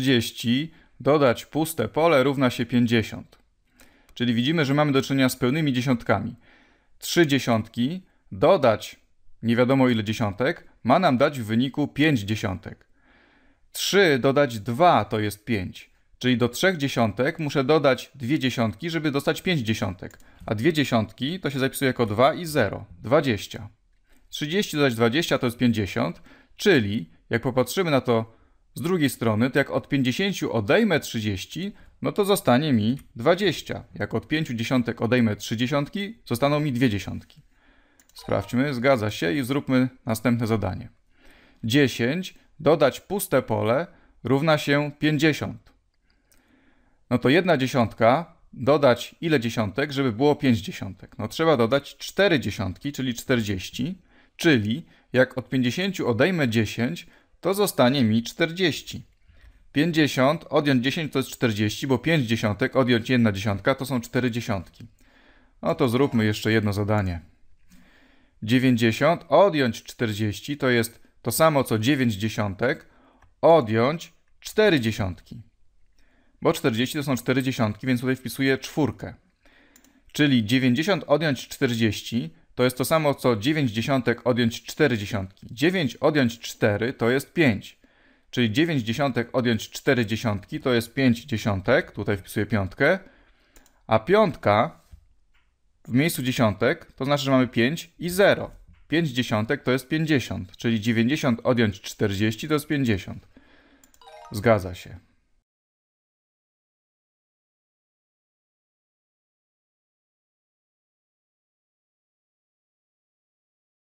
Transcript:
30 dodać puste pole równa się 50. Czyli widzimy, że mamy do czynienia z pełnymi dziesiątkami. 3 dziesiątki dodać nie wiadomo ile dziesiątek ma nam dać w wyniku 5 dziesiątek. 3 dodać 2 to jest 5. Czyli do 3 dziesiątek muszę dodać 2 dziesiątki, żeby dostać 5 dziesiątek. A 2 dziesiątki to się zapisuje jako 2 i 0. 20. 30 dodać 20 to jest 50, czyli jak popatrzymy na to z drugiej strony, to jak od 50 odejmę 30, no to zostanie mi 20. Jak od 5 dziesiątek odejmę 30, zostaną mi 2 dziesiątki. Sprawdźmy, zgadza się i zróbmy następne zadanie. 10 dodać puste pole równa się 50. No to jedna dziesiątka dodać ile dziesiątek, żeby było 5 dziesiątek? No trzeba dodać 4 dziesiątki, czyli 40, czyli jak od 50 odejmę 10, to zostanie mi 40. 50 odjąć 10 to jest 40, bo 5 dziesiątek odjąć 1 dziesiątka to są 4 dziesiątki. No to zróbmy jeszcze jedno zadanie. 90 odjąć 40 to jest to samo co 9 dziesiątek odjąć 4 dziesiątki. Bo 40 to są 4 dziesiątki, więc tutaj wpisuję czwórkę. Czyli 90 odjąć 40 to jest to samo co 9 dziesiątek odjąć 4 dziesiątki. 9 odjąć 4 to jest 5. Czyli 9 dziesiątek odjąć 4 dziesiątki to jest 5 dziesiątek. Tutaj wpisuję piątkę. A piątka w miejscu dziesiątek to znaczy, że mamy 5 i 0. 5 dziesiątek to jest 50, czyli 90 odjąć 40 to jest 50. Zgadza się.